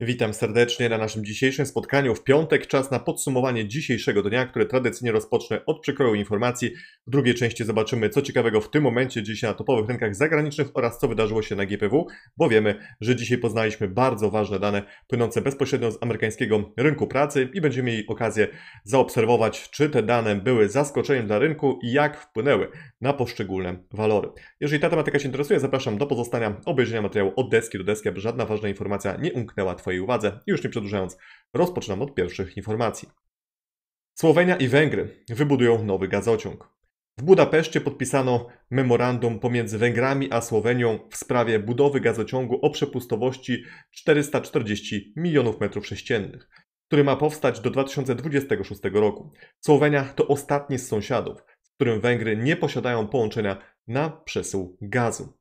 Witam serdecznie na naszym dzisiejszym spotkaniu w piątek. Czas na podsumowanie dzisiejszego dnia, które tradycyjnie rozpocznę od przekroju informacji. W drugiej części zobaczymy, co ciekawego w tym momencie dziś na topowych rynkach zagranicznych oraz co wydarzyło się na GPW, bo wiemy, że dzisiaj poznaliśmy bardzo ważne dane płynące bezpośrednio z amerykańskiego rynku pracy i będziemy mieli okazję zaobserwować, czy te dane były zaskoczeniem dla rynku i jak wpłynęły na poszczególne walory. Jeżeli ta tematyka się interesuje, zapraszam do pozostania obejrzenia materiału od deski do deski, aby żadna ważna informacja nie umknęła Twojej Twojej uwadze. Już nie przedłużając, rozpoczynam od pierwszych informacji. Słowenia i Węgry wybudują nowy gazociąg. W Budapeszcie podpisano memorandum pomiędzy Węgrami a Słowenią w sprawie budowy gazociągu o przepustowości 440 milionów metrów sześciennych, który ma powstać do 2026 roku. Słowenia to ostatni z sąsiadów, z którym Węgry nie posiadają połączenia na przesył gazu.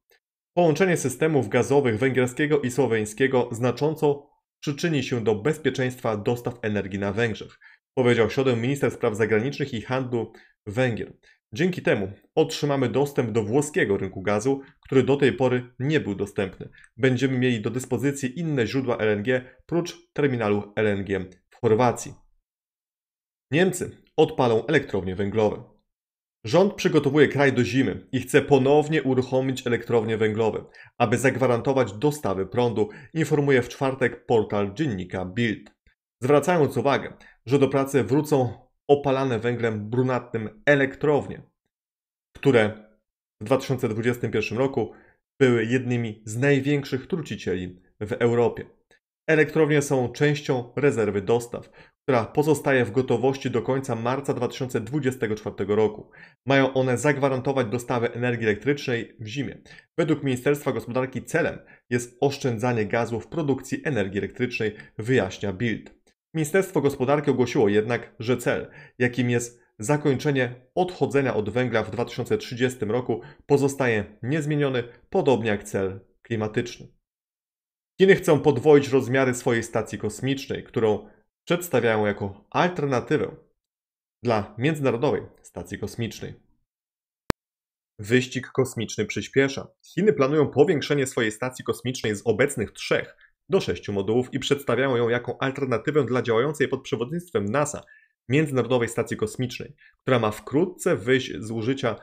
Połączenie systemów gazowych węgierskiego i słoweńskiego znacząco przyczyni się do bezpieczeństwa dostaw energii na Węgrzech, powiedział w środę minister spraw zagranicznych i handlu Węgier. Dzięki temu otrzymamy dostęp do włoskiego rynku gazu, który do tej pory nie był dostępny. Będziemy mieli do dyspozycji inne źródła LNG prócz terminalu LNG w Chorwacji. Niemcy odpalą elektrownie węglowe. Rząd przygotowuje kraj do zimy i chce ponownie uruchomić elektrownie węglowe, aby zagwarantować dostawy prądu, informuje w czwartek portal dziennika Bild. Zwracając uwagę, że do pracy wrócą opalane węglem brunatnym elektrownie, które w 2021 roku były jednymi z największych trucicieli w Europie. Elektrownie są częścią rezerwy dostaw, która pozostaje w gotowości do końca marca 2024 roku. Mają one zagwarantować dostawę energii elektrycznej w zimie. Według Ministerstwa Gospodarki celem jest oszczędzanie gazu w produkcji energii elektrycznej, wyjaśnia Bild. Ministerstwo Gospodarki ogłosiło jednak, że cel, jakim jest zakończenie odchodzenia od węgla w 2030 roku, pozostaje niezmieniony, podobnie jak cel klimatyczny. Chiny chcą podwoić rozmiary swojej stacji kosmicznej, którą przedstawiają jako alternatywę dla Międzynarodowej Stacji Kosmicznej. Wyścig kosmiczny przyspiesza. Chiny planują powiększenie swojej stacji kosmicznej z obecnych trzech do sześciu modułów i przedstawiają ją jako alternatywę dla działającej pod przewodnictwem NASA Międzynarodowej Stacji Kosmicznej, która ma wkrótce wyjść z użycia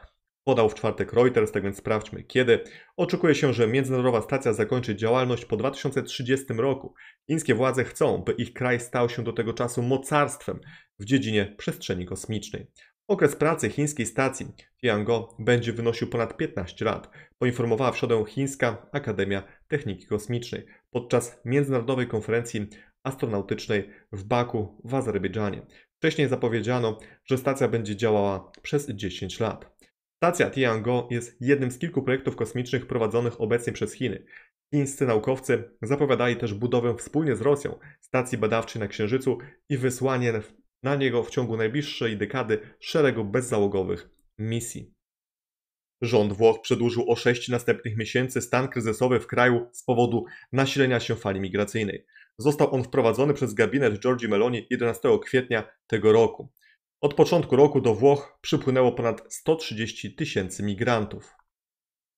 Podał w czwartek Reuters, tak więc sprawdźmy kiedy. Oczekuje się, że międzynarodowa stacja zakończy działalność po 2030 roku. Chińskie władze chcą, by ich kraj stał się do tego czasu mocarstwem w dziedzinie przestrzeni kosmicznej. Okres pracy chińskiej stacji Tiango będzie wynosił ponad 15 lat, poinformowała w środę Chińska Akademia Techniki Kosmicznej podczas międzynarodowej konferencji astronautycznej w Baku w Azerbejdżanie. Wcześniej zapowiedziano, że stacja będzie działała przez 10 lat. Stacja Tiangong jest jednym z kilku projektów kosmicznych prowadzonych obecnie przez Chiny. Chińscy naukowcy zapowiadali też budowę wspólnie z Rosją stacji badawczej na Księżycu i wysłanie na niego w ciągu najbliższej dekady szeregu bezzałogowych misji. Rząd Włoch przedłużył o 6 następnych miesięcy stan kryzysowy w kraju z powodu nasilenia się fali migracyjnej. Został on wprowadzony przez gabinet Giorgi Meloni 11 kwietnia tego roku. Od początku roku do Włoch przypłynęło ponad 130 tysięcy migrantów.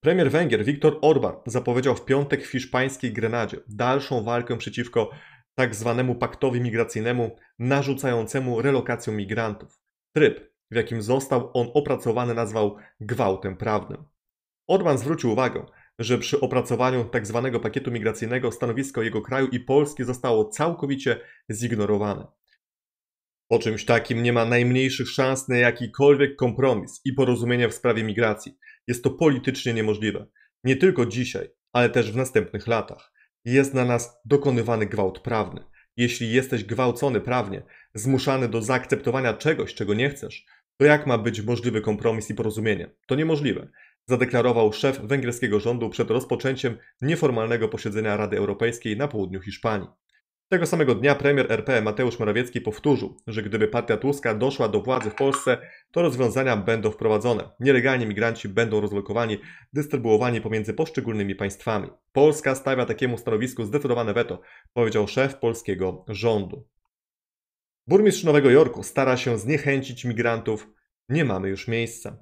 Premier Węgier Viktor Orban zapowiedział w piątek w hiszpańskiej Grenadzie dalszą walkę przeciwko tak zwanemu paktowi migracyjnemu narzucającemu relokację migrantów. Tryb, w jakim został on opracowany, nazwał gwałtem prawnym. Orban zwrócił uwagę, że przy opracowaniu tzw. Tak pakietu migracyjnego stanowisko jego kraju i Polski zostało całkowicie zignorowane. O czymś takim nie ma najmniejszych szans na jakikolwiek kompromis i porozumienie w sprawie migracji. Jest to politycznie niemożliwe. Nie tylko dzisiaj, ale też w następnych latach. Jest na nas dokonywany gwałt prawny. Jeśli jesteś gwałcony prawnie, zmuszany do zaakceptowania czegoś, czego nie chcesz, to jak ma być możliwy kompromis i porozumienie? To niemożliwe, zadeklarował szef węgierskiego rządu przed rozpoczęciem nieformalnego posiedzenia Rady Europejskiej na południu Hiszpanii. Tego samego dnia premier RP Mateusz Morawiecki powtórzył, że gdyby partia Tuska doszła do władzy w Polsce, to rozwiązania będą wprowadzone. Nielegalni migranci będą rozlokowani, dystrybuowani pomiędzy poszczególnymi państwami. Polska stawia takiemu stanowisku zdecydowane weto, powiedział szef polskiego rządu. Burmistrz Nowego Jorku stara się zniechęcić migrantów. Nie mamy już miejsca.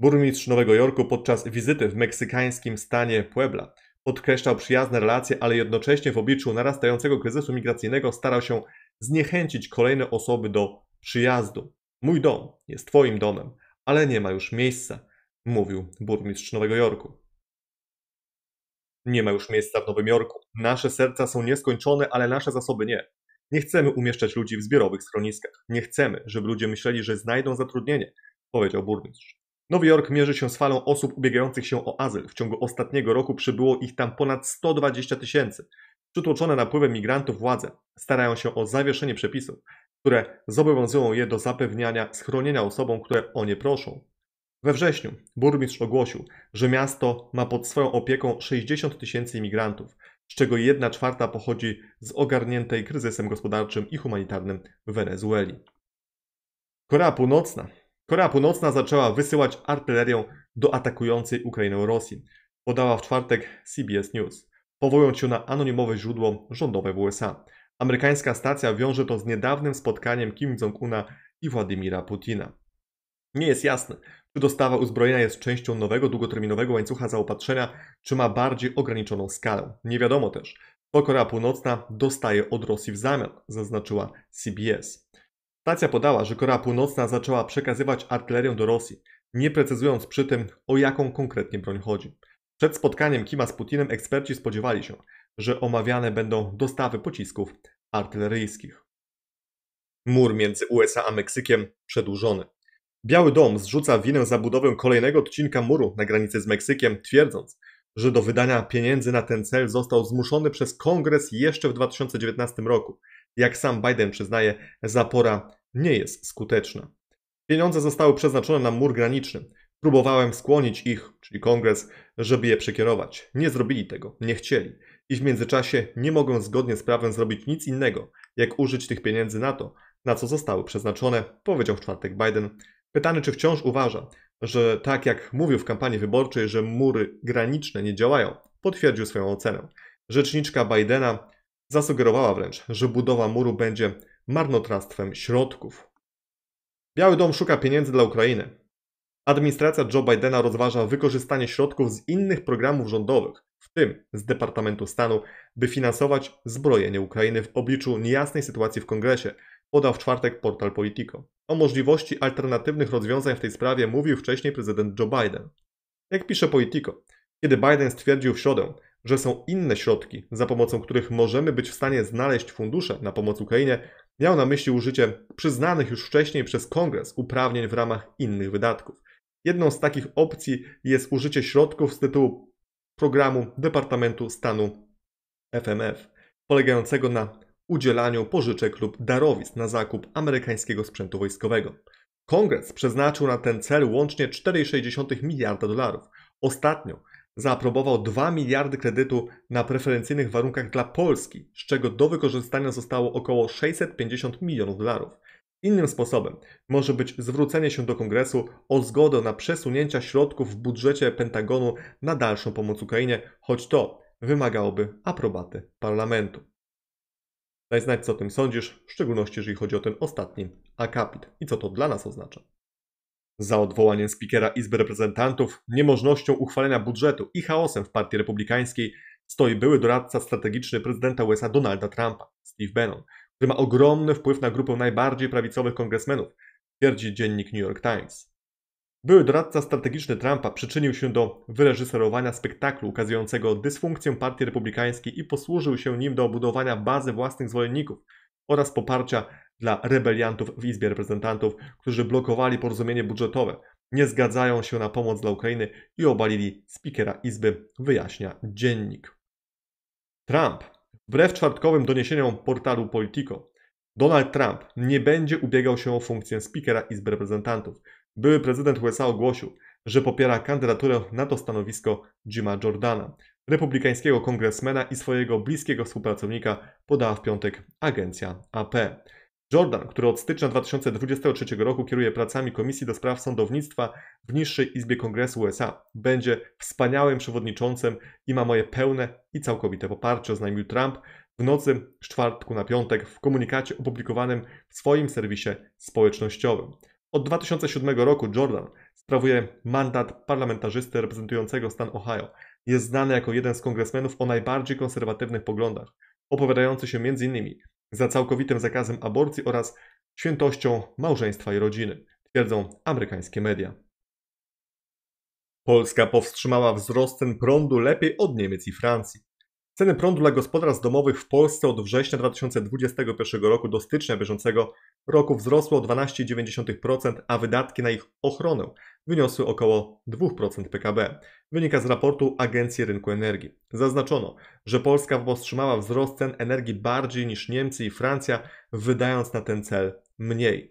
Burmistrz Nowego Jorku podczas wizyty w meksykańskim stanie Puebla podkreślał przyjazne relacje, ale jednocześnie w obliczu narastającego kryzysu migracyjnego starał się zniechęcić kolejne osoby do przyjazdu. Mój dom jest twoim domem, ale nie ma już miejsca, mówił burmistrz Nowego Jorku. Nie ma już miejsca w Nowym Jorku. Nasze serca są nieskończone, ale nasze zasoby nie. Nie chcemy umieszczać ludzi w zbiorowych schroniskach. Nie chcemy, żeby ludzie myśleli, że znajdą zatrudnienie, powiedział burmistrz. Nowy Jork mierzy się z falą osób ubiegających się o azyl. W ciągu ostatniego roku przybyło ich tam ponad 120 tysięcy. Przytłoczone napływem migrantów władze starają się o zawieszenie przepisów, które zobowiązują je do zapewniania schronienia osobom, które o nie proszą. We wrześniu burmistrz ogłosił, że miasto ma pod swoją opieką 60 tysięcy imigrantów, z czego 1 czwarta pochodzi z ogarniętej kryzysem gospodarczym i humanitarnym Wenezueli. Korea Północna Korea Północna zaczęła wysyłać artylerię do atakującej Ukrainę Rosji, podała w czwartek CBS News, powołując się na anonimowe źródło rządowe w USA. Amerykańska stacja wiąże to z niedawnym spotkaniem Kim Jong-una i Władimira Putina. Nie jest jasne, czy dostawa uzbrojenia jest częścią nowego długoterminowego łańcucha zaopatrzenia, czy ma bardziej ograniczoną skalę. Nie wiadomo też, co Korea Północna dostaje od Rosji w zamian, zaznaczyła CBS. Stacja podała, że Korea Północna zaczęła przekazywać artylerię do Rosji, nie precyzując przy tym, o jaką konkretnie broń chodzi. Przed spotkaniem Kima z Putinem eksperci spodziewali się, że omawiane będą dostawy pocisków artyleryjskich. Mur między USA a Meksykiem przedłużony. Biały Dom zrzuca winę za budowę kolejnego odcinka muru na granicy z Meksykiem, twierdząc, że do wydania pieniędzy na ten cel został zmuszony przez kongres jeszcze w 2019 roku. Jak sam Biden przyznaje, zapora nie jest skuteczna. Pieniądze zostały przeznaczone na mur graniczny. Próbowałem skłonić ich, czyli kongres, żeby je przekierować. Nie zrobili tego, nie chcieli. I w międzyczasie nie mogę zgodnie z prawem zrobić nic innego, jak użyć tych pieniędzy na to, na co zostały przeznaczone, powiedział w czwartek Biden. Pytany, czy wciąż uważa, że tak jak mówił w kampanii wyborczej, że mury graniczne nie działają, potwierdził swoją ocenę. Rzeczniczka Bidena zasugerowała wręcz, że budowa muru będzie marnotrawstwem środków. Biały Dom szuka pieniędzy dla Ukrainy. Administracja Joe Bidena rozważa wykorzystanie środków z innych programów rządowych, w tym z Departamentu Stanu, by finansować zbrojenie Ukrainy w obliczu niejasnej sytuacji w kongresie, podał w czwartek portal Politico. O możliwości alternatywnych rozwiązań w tej sprawie mówił wcześniej prezydent Joe Biden. Jak pisze Politico, kiedy Biden stwierdził w środę, że są inne środki, za pomocą których możemy być w stanie znaleźć fundusze na pomoc Ukrainie, Miał na myśli użycie przyznanych już wcześniej przez Kongres uprawnień w ramach innych wydatków. Jedną z takich opcji jest użycie środków z tytułu programu Departamentu Stanu FMF, polegającego na udzielaniu pożyczek lub darowizn na zakup amerykańskiego sprzętu wojskowego. Kongres przeznaczył na ten cel łącznie 4,6 miliarda dolarów. Ostatnio zaaprobował 2 miliardy kredytu na preferencyjnych warunkach dla Polski, z czego do wykorzystania zostało około 650 milionów dolarów. Innym sposobem może być zwrócenie się do kongresu o zgodę na przesunięcia środków w budżecie Pentagonu na dalszą pomoc Ukrainie, choć to wymagałoby aprobaty parlamentu. Daj znać, co o tym sądzisz, w szczególności jeżeli chodzi o ten ostatni akapit i co to dla nas oznacza za odwołaniem spikera Izby Reprezentantów, niemożnością uchwalenia budżetu i chaosem w Partii Republikańskiej stoi były doradca strategiczny prezydenta USA Donalda Trumpa, Steve Bannon, który ma ogromny wpływ na grupę najbardziej prawicowych kongresmenów, twierdzi dziennik New York Times. Były doradca strategiczny Trumpa przyczynił się do wyreżyserowania spektaklu ukazującego dysfunkcję Partii Republikańskiej i posłużył się nim do budowania bazy własnych zwolenników oraz poparcia dla rebeliantów w Izbie Reprezentantów, którzy blokowali porozumienie budżetowe, nie zgadzają się na pomoc dla Ukrainy i obalili spikera Izby, wyjaśnia dziennik. Trump. Wbrew czwartkowym doniesieniom portalu Politico, Donald Trump nie będzie ubiegał się o funkcję spikera Izby Reprezentantów. Były prezydent USA ogłosił, że popiera kandydaturę na to stanowisko Jima Jordana, republikańskiego kongresmena i swojego bliskiego współpracownika, podała w piątek agencja AP. Jordan, który od stycznia 2023 roku kieruje pracami Komisji do Spraw Sądownictwa w niższej Izbie Kongresu USA, będzie wspaniałym przewodniczącym i ma moje pełne i całkowite poparcie, oznajmił Trump w nocy z czwartku na piątek w komunikacie opublikowanym w swoim serwisie społecznościowym. Od 2007 roku Jordan sprawuje mandat parlamentarzysty reprezentującego stan Ohio. Jest znany jako jeden z kongresmenów o najbardziej konserwatywnych poglądach, opowiadający się m.in za całkowitym zakazem aborcji oraz świętością małżeństwa i rodziny, twierdzą amerykańskie media. Polska powstrzymała wzrost cen prądu lepiej od Niemiec i Francji. Ceny prądu dla gospodarstw domowych w Polsce od września 2021 roku do stycznia bieżącego roku wzrosły o 12,9%, a wydatki na ich ochronę wyniosły około 2% PKB. Wynika z raportu Agencji Rynku Energii. Zaznaczono, że Polska powstrzymała wzrost cen energii bardziej niż Niemcy i Francja, wydając na ten cel mniej.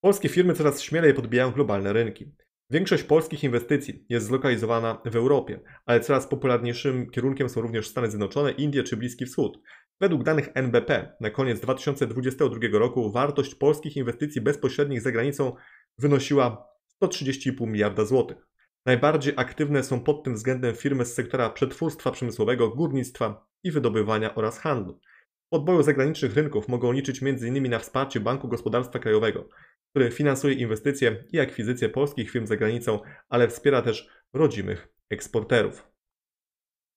Polskie firmy coraz śmielej podbijają globalne rynki. Większość polskich inwestycji jest zlokalizowana w Europie, ale coraz popularniejszym kierunkiem są również Stany Zjednoczone, Indie czy Bliski Wschód. Według danych NBP na koniec 2022 roku wartość polskich inwestycji bezpośrednich za granicą wynosiła 130,5 miliarda złotych. Najbardziej aktywne są pod tym względem firmy z sektora przetwórstwa przemysłowego, górnictwa i wydobywania oraz handlu. W podboju zagranicznych rynków mogą liczyć m.in. na wsparcie Banku Gospodarstwa Krajowego, który finansuje inwestycje i akwizycje polskich firm za granicą, ale wspiera też rodzimych eksporterów.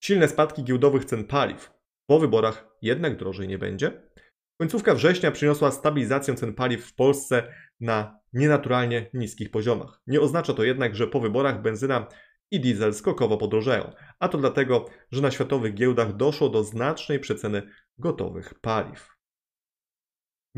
Silne spadki giełdowych cen paliw. Po wyborach jednak drożej nie będzie. Końcówka września przyniosła stabilizację cen paliw w Polsce na nienaturalnie niskich poziomach. Nie oznacza to jednak, że po wyborach benzyna i diesel skokowo podrożeją, a to dlatego, że na światowych giełdach doszło do znacznej przeceny gotowych paliw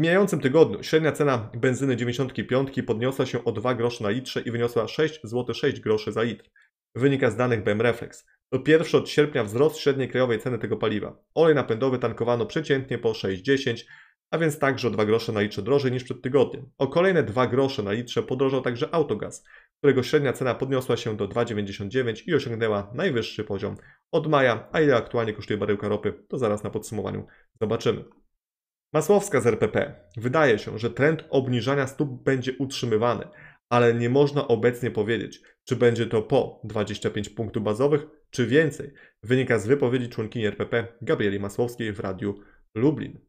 mijającym tygodniu średnia cena benzyny 95 podniosła się o 2 grosze na litrze i wyniosła 6,6 zł groszy za litr. Wynika z danych BM Reflex. To pierwszy od sierpnia wzrost średniej krajowej ceny tego paliwa. Olej napędowy tankowano przeciętnie po 6,10, a więc także o 2 grosze na litrze drożej niż przed tygodniem. O kolejne 2 grosze na litrze podrożał także autogaz, którego średnia cena podniosła się do 2,99 i osiągnęła najwyższy poziom od maja, a ile aktualnie kosztuje baryłka ropy, to zaraz na podsumowaniu zobaczymy. Masłowska z RPP. Wydaje się, że trend obniżania stóp będzie utrzymywany, ale nie można obecnie powiedzieć, czy będzie to po 25 punktów bazowych, czy więcej. Wynika z wypowiedzi członkini RPP Gabrieli Masłowskiej w Radiu Lublin.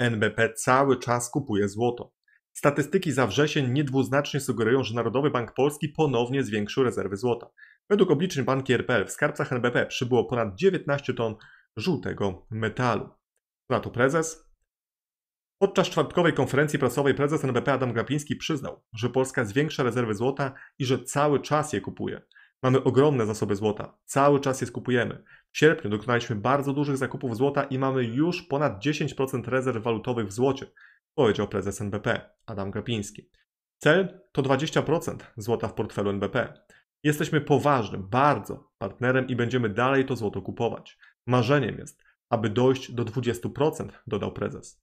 NBP cały czas kupuje złoto. Statystyki za wrzesień niedwuznacznie sugerują, że Narodowy Bank Polski ponownie zwiększył rezerwy złota. Według obliczeń banki RPL w skarbcach NBP przybyło ponad 19 ton żółtego metalu na to prezes. Podczas czwartkowej konferencji prasowej prezes NBP Adam Grapiński przyznał, że Polska zwiększa rezerwy złota i że cały czas je kupuje. Mamy ogromne zasoby złota, cały czas je skupujemy. W sierpniu dokonaliśmy bardzo dużych zakupów złota i mamy już ponad 10% rezerw walutowych w złocie, powiedział prezes NBP Adam Grapiński. Cel to 20% złota w portfelu NBP. Jesteśmy poważnym, bardzo partnerem i będziemy dalej to złoto kupować. Marzeniem jest, aby dojść do 20%, dodał prezes.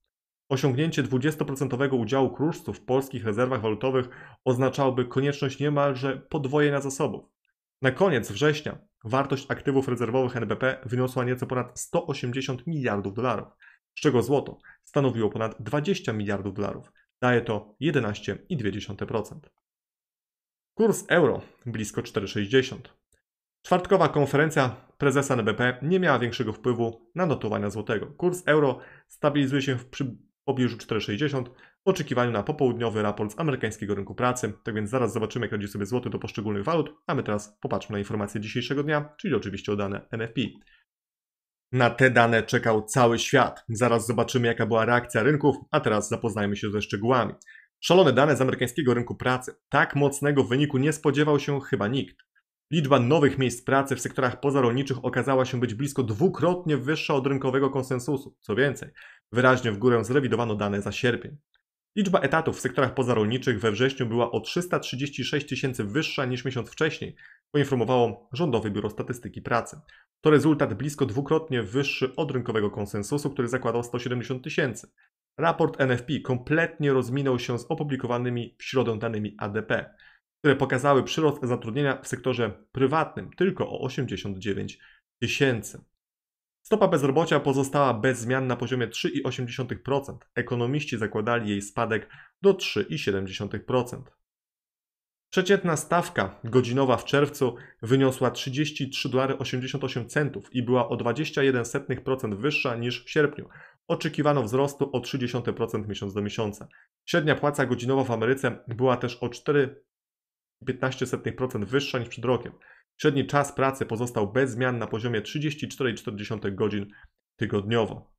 Osiągnięcie 20% udziału kruszców w polskich rezerwach walutowych oznaczałoby konieczność niemalże podwojenia zasobów. Na koniec września wartość aktywów rezerwowych NBP wyniosła nieco ponad 180 miliardów dolarów, z czego złoto stanowiło ponad 20 miliardów dolarów. Daje to 11,2%. Kurs euro blisko 4,60. Czwartkowa konferencja prezesa NBP nie miała większego wpływu na notowania złotego. Kurs euro stabilizuje się w pobliżu 4,60 w oczekiwaniu na popołudniowy raport z amerykańskiego rynku pracy. Tak więc zaraz zobaczymy, jak radzi sobie złoty do poszczególnych walut, a my teraz popatrzmy na informacje dzisiejszego dnia, czyli oczywiście o dane NFP. Na te dane czekał cały świat. Zaraz zobaczymy, jaka była reakcja rynków, a teraz zapoznajmy się ze szczegółami. Szalone dane z amerykańskiego rynku pracy. Tak mocnego wyniku nie spodziewał się chyba nikt. Liczba nowych miejsc pracy w sektorach pozarolniczych okazała się być blisko dwukrotnie wyższa od rynkowego konsensusu. Co więcej, wyraźnie w górę zrewidowano dane za sierpień. Liczba etatów w sektorach pozarolniczych we wrześniu była o 336 tysięcy wyższa niż miesiąc wcześniej, poinformowało Rządowe Biuro Statystyki Pracy. To rezultat blisko dwukrotnie wyższy od rynkowego konsensusu, który zakładał 170 tysięcy. Raport NFP kompletnie rozminął się z opublikowanymi w środę danymi ADP które pokazały przyrost zatrudnienia w sektorze prywatnym tylko o 89 tysięcy. Stopa bezrobocia pozostała bez zmian na poziomie 3,8%. Ekonomiści zakładali jej spadek do 3,7%. Przeciętna stawka godzinowa w czerwcu wyniosła 33,88 dolarów i była o 21% wyższa niż w sierpniu. Oczekiwano wzrostu o 30% miesiąc do miesiąca. Średnia płaca godzinowa w Ameryce była też o 4 15% wyższa niż przed rokiem. Średni czas pracy pozostał bez zmian na poziomie 34,4 godzin tygodniowo.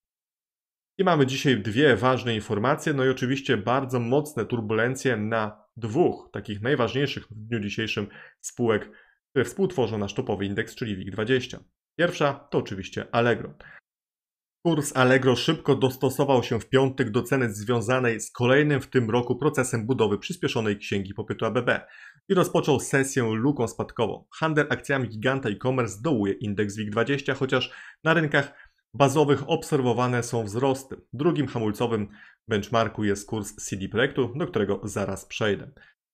I mamy dzisiaj dwie ważne informacje, no i oczywiście bardzo mocne turbulencje na dwóch takich najważniejszych w dniu dzisiejszym spółek, które współtworzą nasz topowy indeks, czyli WIG20. Pierwsza to oczywiście Allegro. Kurs Allegro szybko dostosował się w piątek do ceny związanej z kolejnym w tym roku procesem budowy przyspieszonej księgi popytu ABB i rozpoczął sesję luką spadkową. Handel akcjami giganta e-commerce dołuje indeks WIG20, chociaż na rynkach bazowych obserwowane są wzrosty. Drugim hamulcowym benchmarku jest kurs CD Projektu, do którego zaraz przejdę.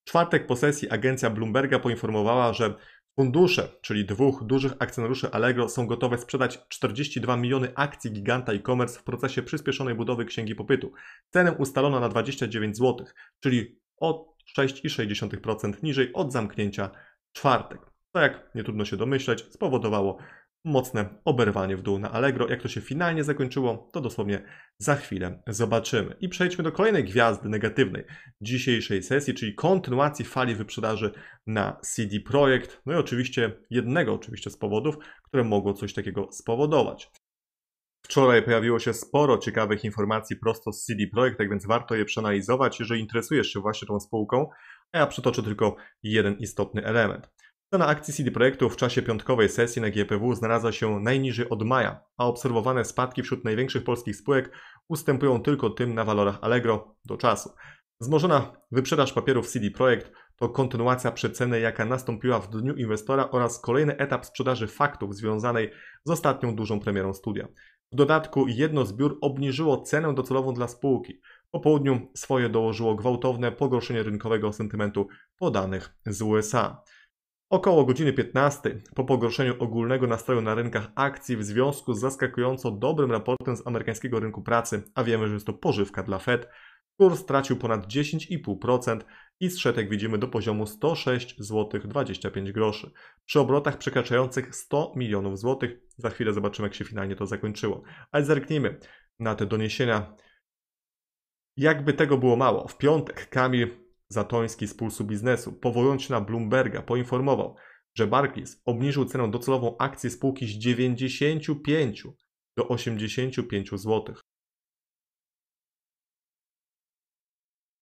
W czwartek po sesji agencja Bloomberga poinformowała, że fundusze, czyli dwóch dużych akcjonariuszy Allegro, są gotowe sprzedać 42 miliony akcji giganta e-commerce w procesie przyspieszonej budowy księgi popytu. Cenę ustalono na 29 zł, czyli o 6,6% niżej od zamknięcia czwartek. To jak nie trudno się domyśleć, spowodowało mocne oberwanie w dół na Allegro. Jak to się finalnie zakończyło, to dosłownie za chwilę zobaczymy. I przejdźmy do kolejnej gwiazdy negatywnej dzisiejszej sesji, czyli kontynuacji fali wyprzedaży na CD Projekt. No i oczywiście jednego oczywiście z powodów, które mogło coś takiego spowodować. Wczoraj pojawiło się sporo ciekawych informacji prosto z CD Projekt, tak więc warto je przeanalizować, jeżeli interesujesz się właśnie tą spółką, a ja przytoczę tylko jeden istotny element. Cena akcji CD Projektu w czasie piątkowej sesji na GPW znalazła się najniżej od maja, a obserwowane spadki wśród największych polskich spółek ustępują tylko tym na walorach Allegro do czasu. Zmożona wyprzedaż papierów CD Projekt to kontynuacja przeceny, jaka nastąpiła w dniu inwestora oraz kolejny etap sprzedaży faktów związanej z ostatnią dużą premierą studia. W dodatku jedno z biur obniżyło cenę docelową dla spółki. Po południu swoje dołożyło gwałtowne pogorszenie rynkowego sentymentu podanych z USA. Około godziny 15 po pogorszeniu ogólnego nastroju na rynkach akcji w związku z zaskakująco dobrym raportem z amerykańskiego rynku pracy, a wiemy, że jest to pożywka dla Fed, Kurs stracił ponad 10,5% i zszedł, jak widzimy, do poziomu 106 zł 25 groszy. Przy obrotach przekraczających 100 milionów złotych, za chwilę zobaczymy, jak się finalnie to zakończyło. Ale zerknijmy na te doniesienia. Jakby tego było mało, w piątek Kamil Zatoński z Pulsu Biznesu, powołując się na Bloomberga, poinformował, że Barclays obniżył cenę docelową akcji spółki z 95 do 85 zł.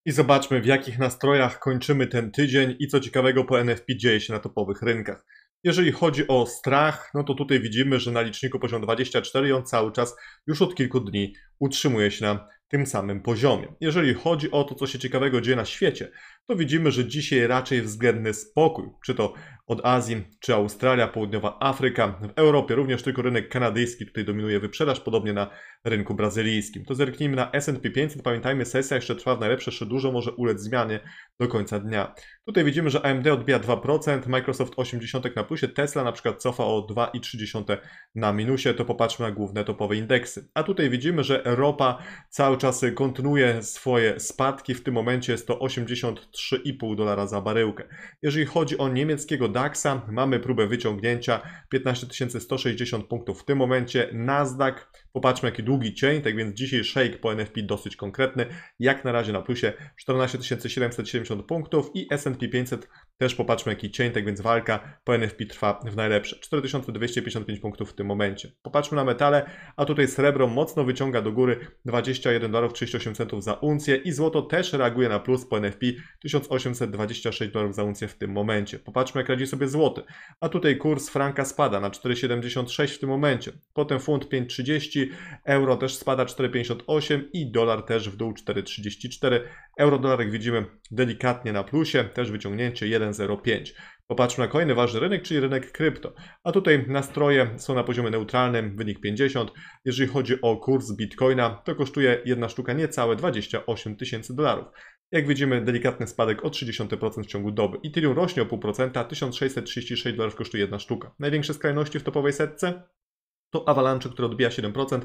I zobaczmy, w jakich nastrojach kończymy ten tydzień i co ciekawego po NFP dzieje się na topowych rynkach. Jeżeli chodzi o strach, no to tutaj widzimy, że na liczniku poziom 24 on cały czas już od kilku dni utrzymuje się na tym samym poziomie. Jeżeli chodzi o to, co się ciekawego dzieje na świecie, to widzimy, że dzisiaj raczej względny spokój, czy to od Azji, czy Australia, Południowa Afryka, w Europie również tylko rynek kanadyjski tutaj dominuje wyprzedaż, podobnie na rynku brazylijskim. To zerknijmy na S&P 500, pamiętajmy sesja jeszcze trwa w najlepsze, jeszcze dużo może ulec zmianie do końca dnia. Tutaj widzimy, że AMD odbija 2%, Microsoft 80 na plusie, Tesla na przykład cofa o 2,3 na minusie, to popatrzmy na główne topowe indeksy. A tutaj widzimy, że ropa cały cały czas y, kontynuuje swoje spadki. W tym momencie jest to 83,5 dolara za baryłkę. Jeżeli chodzi o niemieckiego DAXa, mamy próbę wyciągnięcia 15 160 punktów w tym momencie. Nasdaq Popatrzmy, jaki długi cień, tak więc dzisiaj shake po NFP dosyć konkretny, jak na razie na plusie 14 770 punktów i S&P 500 też popatrzmy, jaki cień, tak więc walka po NFP trwa w najlepsze 4255 punktów w tym momencie. Popatrzmy na metale, a tutaj srebro mocno wyciąga do góry 21 dolarów 38 centów za uncję i złoto też reaguje na plus po NFP 1826 dolarów za uncję w tym momencie. Popatrzmy, jak radzi sobie złoty, a tutaj kurs franka spada na 4,76 w tym momencie, potem funt 5,30 euro też spada 4,58 i dolar też w dół 4,34. Euro dolar, jak widzimy, delikatnie na plusie, też wyciągnięcie 1,05. Popatrzmy na kolejny ważny rynek, czyli rynek krypto. A tutaj nastroje są na poziomie neutralnym, wynik 50. Jeżeli chodzi o kurs bitcoina, to kosztuje jedna sztuka niecałe 28 tysięcy dolarów. Jak widzimy, delikatny spadek o 30% w ciągu doby. Ethereum rośnie o 0,5%, 1636 dolarów kosztuje jedna sztuka. Największe skrajności w topowej setce? No, Avalanche, która odbija 7%,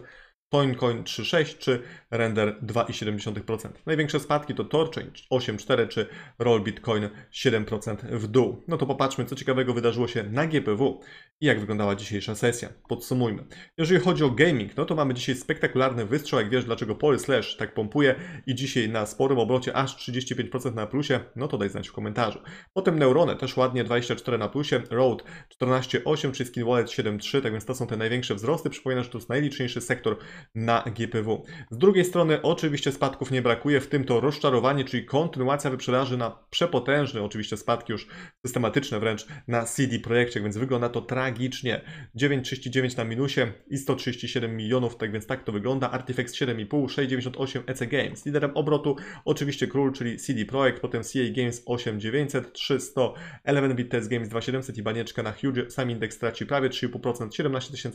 Coincoin 3.6 czy Render 2,7%. Największe spadki to Torchain 8.4 czy Roll Bitcoin 7% w dół. No to popatrzmy, co ciekawego wydarzyło się na GPW i jak wyglądała dzisiejsza sesja. Podsumujmy. Jeżeli chodzi o gaming, no to mamy dzisiaj spektakularny wystrzał, jak wiesz dlaczego Poly Slash tak pompuje i dzisiaj na sporym obrocie aż 35% na plusie, no to daj znać w komentarzu. Potem Neurone też ładnie 24 na plusie, Road 14,8 czy Skin Wallet 7,3, tak więc to są te największe wzrosty. Przypominam, że to jest najliczniejszy sektor na GPW. Z drugiej strony oczywiście spadków nie brakuje, w tym to rozczarowanie, czyli kontynuacja wyprzedaży na przepotężne, oczywiście spadki już systematyczne wręcz na CD Projekcie, więc wygląda to tragicznie. 9,39 na minusie i 137 milionów, tak więc tak to wygląda. Artifex 7,5, 6,98 EC Games. Liderem obrotu oczywiście Król, czyli CD Projekt, potem CA Games 8900, 300, 11 Bit Test Games 2700 i banieczka na Huge. Sam indeks traci prawie 3,5%, 17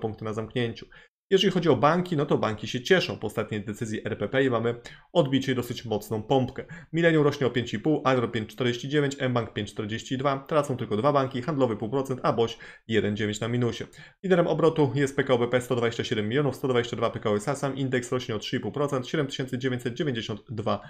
punkty na zamknięciu. Jeżeli chodzi o banki, no to banki się cieszą. Po ostatniej decyzji RPP i mamy odbicie dosyć mocną pompkę. Millennium rośnie o 5,5, Agro 5,49, mBank 5,42. Tracą tylko dwa banki, handlowy 0,5%, a BOŚ 1,9 na minusie. Liderem obrotu jest PKO BP 127 milionów, 122 PKO Sasam, indeks rośnie o 3,5%, 7992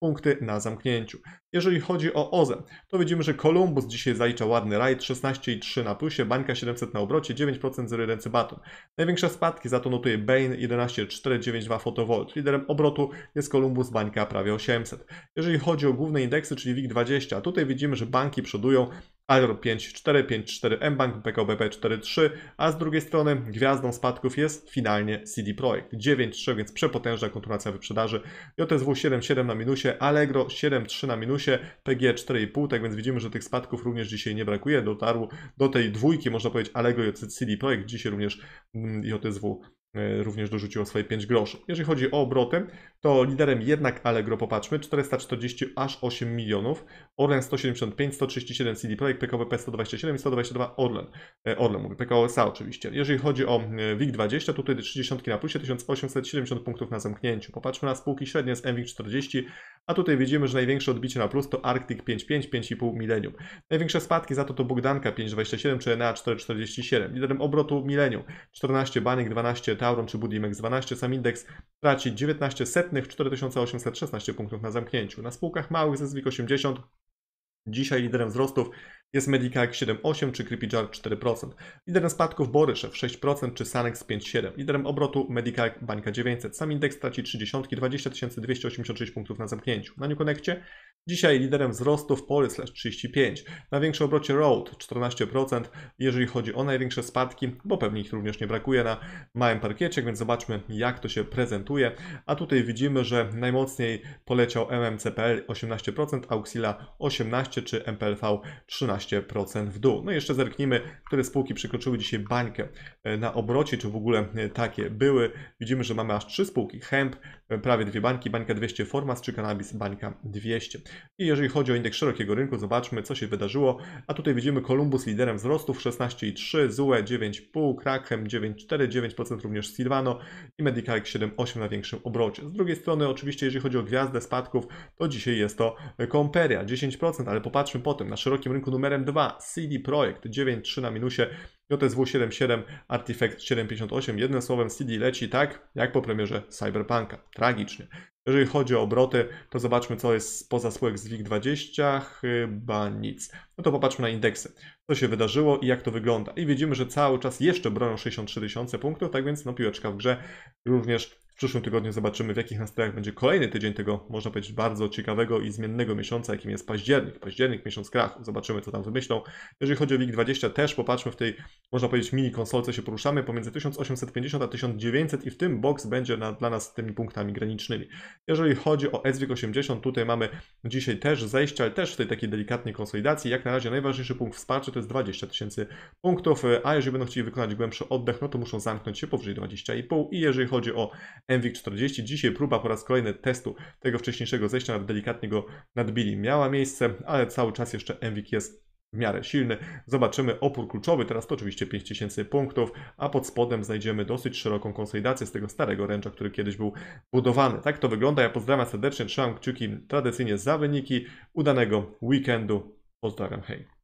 punkty na zamknięciu. Jeżeli chodzi o OZE, to widzimy, że Columbus dzisiaj zalicza ładny rajd, 16,3 na plusie, bańka 700 na obrocie, 9% z 0,1 baton. Największe spadki za to notuje Bain 11,492 fotowolt. Liderem obrotu jest Columbus, bańka prawie 800. Jeżeli chodzi o główne indeksy, czyli WIG20, tutaj widzimy, że banki przodują Alor 5.4, 5.4 mBank, PKBP 4.3, a z drugiej strony gwiazdą spadków jest finalnie CD Projekt. 9.3, więc przepotężna kontynuacja wyprzedaży. JSW 7.7 na minusie, Allegro 7.3 na minusie, PG 4.5, tak więc widzimy, że tych spadków również dzisiaj nie brakuje. Dotarło do tej dwójki, można powiedzieć, Allegro i CD Projekt, dzisiaj również mm, JSW E, również dorzuciło swoje 5 groszy. Jeżeli chodzi o obroty, to liderem jednak Allegro, popatrzmy, 440 aż 8 milionów, Orlen 175, 137 CD Projekt, PKWP 127 i 122 Orlen. E, Orlen mówię, PKO SA oczywiście. Jeżeli chodzi o e, WIG20, tutaj 30 na plusie, 1870 punktów na zamknięciu. Popatrzmy na spółki średnie z MWIG40, a tutaj widzimy, że największe odbicie na plus to Arctic 5.5, 5,5 Millennium. Największe spadki za to to Bogdanka 5.27 czy na 4.47. Liderem obrotu Millennium 14 Banik, 12 Tauron czy Budim X12, sam indeks traci 19 setnych 4816 punktów na zamknięciu. Na spółkach małych ze ZWIG 80 dzisiaj liderem wzrostów jest Medicaek 7,8 czy Creepy Jar 4%. Liderem spadków Boryszew 6% czy Sanex 5,7. Liderem obrotu Medicaek Bańka 900. Sam indeks traci 30, 20 286 punktów na zamknięciu. Na Newconnectie Dzisiaj liderem wzrostu w slash 35. Największe obrocie Road 14%, jeżeli chodzi o największe spadki, bo pewnie ich również nie brakuje na małym parkiecie, więc zobaczmy jak to się prezentuje. A tutaj widzimy, że najmocniej poleciał MMCPL 18%, Auxila 18% czy MPLV 13% w dół. No i jeszcze zerknijmy, które spółki przekroczyły dzisiaj bańkę e, na obrocie, czy w ogóle e, takie były. Widzimy, że mamy aż trzy spółki. Hemp, e, prawie dwie bańki, bańka 200 Formas czy Cannabis, bańka 200. I jeżeli chodzi o indeks szerokiego rynku, zobaczmy co się wydarzyło. A tutaj widzimy Columbus liderem wzrostów 16,3, ZUE 9,5, Krakem 9,4, 9% również Silvano i Medicarex 7,8 na większym obrocie. Z drugiej strony oczywiście jeżeli chodzi o gwiazdę spadków, to dzisiaj jest to Comperia 10%, ale popatrzmy potem na szerokim rynku numerem 2 CD Projekt 9,3 na minusie JSW 77, Artifact 758, jednym słowem CD leci tak, jak po premierze Cyberpunka. Tragicznie. Jeżeli chodzi o obroty, to zobaczmy, co jest poza spółek z WIG20. Chyba nic. No to popatrzmy na indeksy. Co się wydarzyło i jak to wygląda. I widzimy, że cały czas jeszcze bronią 63 tysiące punktów, tak więc no piłeczka w grze. Również przyszłym tygodniu zobaczymy, w jakich nastrojach będzie kolejny tydzień tego, można powiedzieć, bardzo ciekawego i zmiennego miesiąca, jakim jest październik. Październik, miesiąc krachu. Zobaczymy, co tam wymyślą. Jeżeli chodzi o WIG20, też popatrzmy w tej, można powiedzieć, mini konsolce się poruszamy pomiędzy 1850 a 1900 i w tym box będzie na, dla nas tymi punktami granicznymi. Jeżeli chodzi o SWIG80, tutaj mamy dzisiaj też zejście, ale też w tej takiej delikatnej konsolidacji. Jak na razie najważniejszy punkt wsparcia to jest 20 tysięcy punktów, a jeżeli będą chcieli wykonać głębszy oddech, no to muszą zamknąć się powyżej 20,5 i jeżeli chodzi o MWIG40. Dzisiaj próba po raz kolejny testu tego wcześniejszego zejścia, nawet delikatnie go nadbili. Miała miejsce, ale cały czas jeszcze MWIG jest w miarę silny. Zobaczymy opór kluczowy, teraz to oczywiście 5000 punktów, a pod spodem znajdziemy dosyć szeroką konsolidację z tego starego ręcza, który kiedyś był budowany. Tak to wygląda, ja pozdrawiam serdecznie, trzymam kciuki tradycyjnie za wyniki. Udanego weekendu, pozdrawiam, hej.